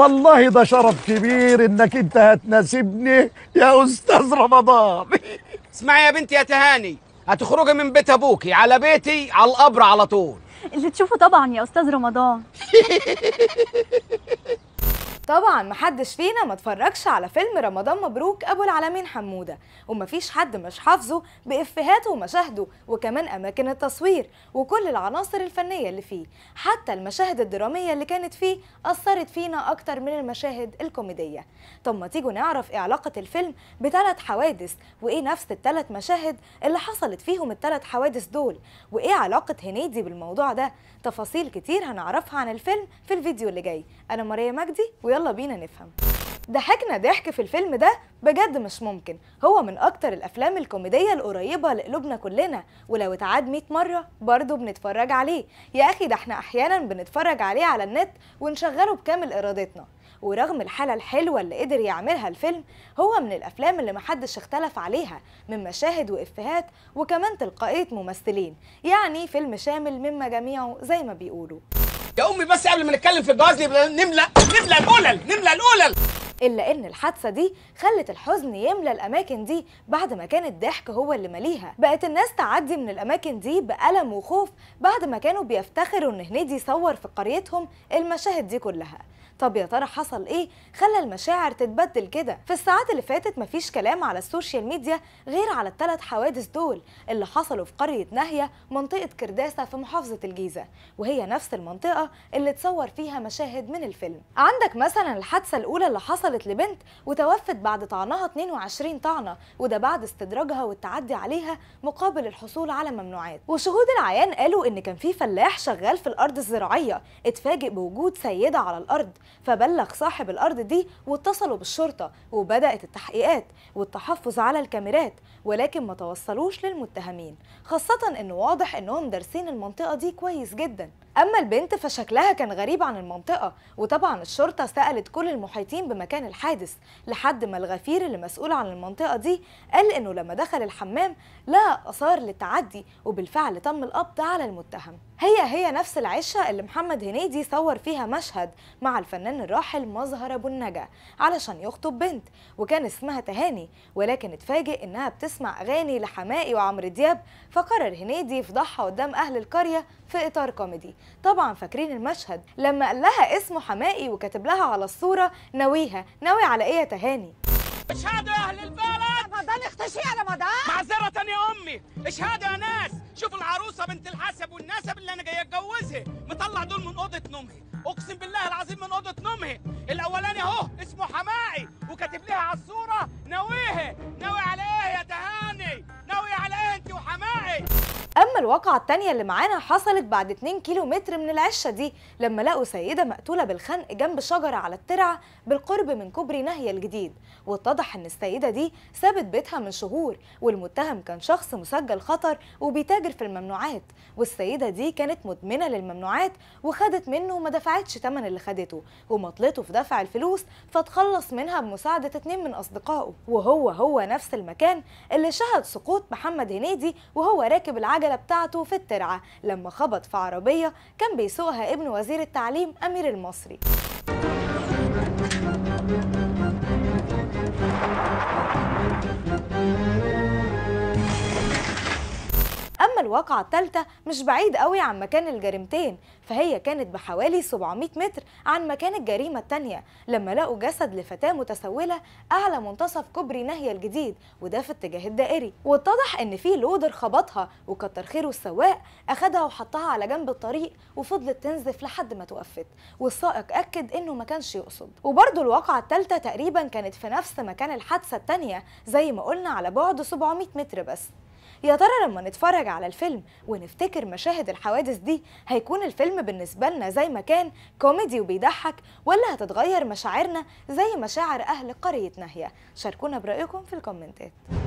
والله ده شرف كبير انك انت هتناسبني يا استاذ رمضان اسمعي يا بنتي يا تهاني هتخرجي من بيت ابوكي على بيتي على القبر على طول اللي تشوفه طبعا يا استاذ رمضان طبعا محدش فينا ما اتفرجش على فيلم رمضان مبروك ابو العالمين حموده ومفيش حد مش حافظه بافهاته ومشاهده وكمان اماكن التصوير وكل العناصر الفنيه اللي فيه حتى المشاهد الدراميه اللي كانت فيه اثرت فينا اكتر من المشاهد الكوميديه طب ما تيجوا نعرف ايه علاقه الفيلم بثلاث حوادث وايه نفس الثلاث مشاهد اللي حصلت فيهم الثلاث حوادث دول وايه علاقه هنيدي بالموضوع ده تفاصيل كتير هنعرفها عن الفيلم في الفيديو اللي جاي انا ماريا مجدي و ويلا بينا نفهم ضحكنا ضحك في الفيلم ده بجد مش ممكن هو من اكتر الافلام الكوميديه القريبه لقلوبنا كلنا ولو اتعاد 100 مره برضه بنتفرج عليه يا اخي ده احنا احيانا بنتفرج عليه على النت ونشغله بكامل ارادتنا ورغم الحالة الحلوة اللي قدر يعملها الفيلم هو من الأفلام اللي محدش اختلف عليها من مشاهد وإفهات وكمان تلقائية ممثلين يعني فيلم شامل مما جميعه زي ما بيقولوا يا امي بس قبل ما نتكلم في الجواز نملى نملى الاولل نملى الاولل إلا إن الحادثة دي خلت الحزن يملى الأماكن دي بعد ما كان الضحك هو اللي مليها بقت الناس تعدي من الأماكن دي بألم وخوف بعد ما كانوا بيفتخروا إن هنيدي صور في قريتهم المشاهد دي كلها طب يا ترى حصل ايه خلى المشاعر تتبدل كده في الساعات اللي فاتت مفيش كلام على السوشيال ميديا غير على الثلاث حوادث دول اللي حصلوا في قريه ناهيه منطقه كرداسه في محافظه الجيزه وهي نفس المنطقه اللي اتصور فيها مشاهد من الفيلم عندك مثلا الحادثه الاولى اللي حصلت وصلت لبنت وتوفت بعد طعنها 22 طعنة وده بعد استدراجها والتعدي عليها مقابل الحصول على ممنوعات وشهود العيان قالوا ان كان في فلاح شغال في الارض الزراعية اتفاجئ بوجود سيدة على الارض فبلغ صاحب الارض دي واتصلوا بالشرطة وبدأت التحقيقات والتحفظ على الكاميرات ولكن ما توصلوش للمتهمين خاصة انه واضح انهم دارسين المنطقة دي كويس جدا أما البنت فشكلها كان غريب عن المنطقة وطبعا الشرطة سألت كل المحيطين بمكان الحادث لحد ما الغفير اللي مسؤول عن المنطقة دي قال إنه لما دخل الحمام لقى آثار للتعدي وبالفعل تم القبض على المتهم هي هي نفس العشة اللي محمد هنيدي صور فيها مشهد مع الفنان الراحل مظهر أبو النجا علشان يخطب بنت وكان اسمها تهاني ولكن اتفاجئ إنها بتسمع أغاني لحمائي وعمرو دياب فقرر هنيدي يفضحها قدام أهل القرية في إطار كوميدي طبعا فاكرين المشهد لما قال لها اسمه حمائي وكاتب لها على الصوره نويها نوي على ايه تهاني اشهدوا يا اهل البلد رمضان اختشي يا رمضان معذره يا امي اشهدوا يا ناس شوفوا العروسه بنت الحسب والنسب اللي انا جاي اتجوزها مطلع دول من اوضه نومها اقسم بالله العظيم من اوضه نومها اما الواقعه الثانيه اللي معانا حصلت بعد 2 كيلو متر من العشه دي لما لقوا سيده مقتوله بالخنق جنب شجره على الترعه بالقرب من كوبري نهيه الجديد واتضح ان السيده دي سابت بيتها من شهور والمتهم كان شخص مسجل خطر وبيتاجر في الممنوعات والسيده دي كانت مدمنه للممنوعات وخدت منه وما دفعتش ثمن اللي خدته ومطلته في دفع الفلوس فتخلص منها بمساعده اتنين من اصدقائه وهو هو نفس المكان اللي شهد سقوط محمد هنيدي وهو راكب العجله بتاعته بتاعته في الترعة لما خبط في عربية كان بيسوقها ابن وزير التعليم أمير المصري الواقعة الثالثة مش بعيد قوي عن مكان الجريمتين فهي كانت بحوالي 700 متر عن مكان الجريمة الثانية لما لقوا جسد لفتاة متسولة أعلى منتصف كوبري ناهية الجديد وده في اتجاه الدائري واتضح إن في لودر خبطها وكتر خيره السواق أخدها وحطها على جنب الطريق وفضلت تنزف لحد ما توقفت والسائق أكد إنه ما كانش يقصد وبرضه الواقعة الثالثة تقريبا كانت في نفس مكان الحادثة الثانية زي ما قلنا على بعد 700 متر بس يا ترى لما نتفرج على الفيلم ونفتكر مشاهد الحوادث دي هيكون الفيلم بالنسبة لنا زي ما كان كوميدي وبيضحك ولا هتتغير مشاعرنا زي مشاعر أهل قرية ناهية شاركونا برأيكم في الكومنتات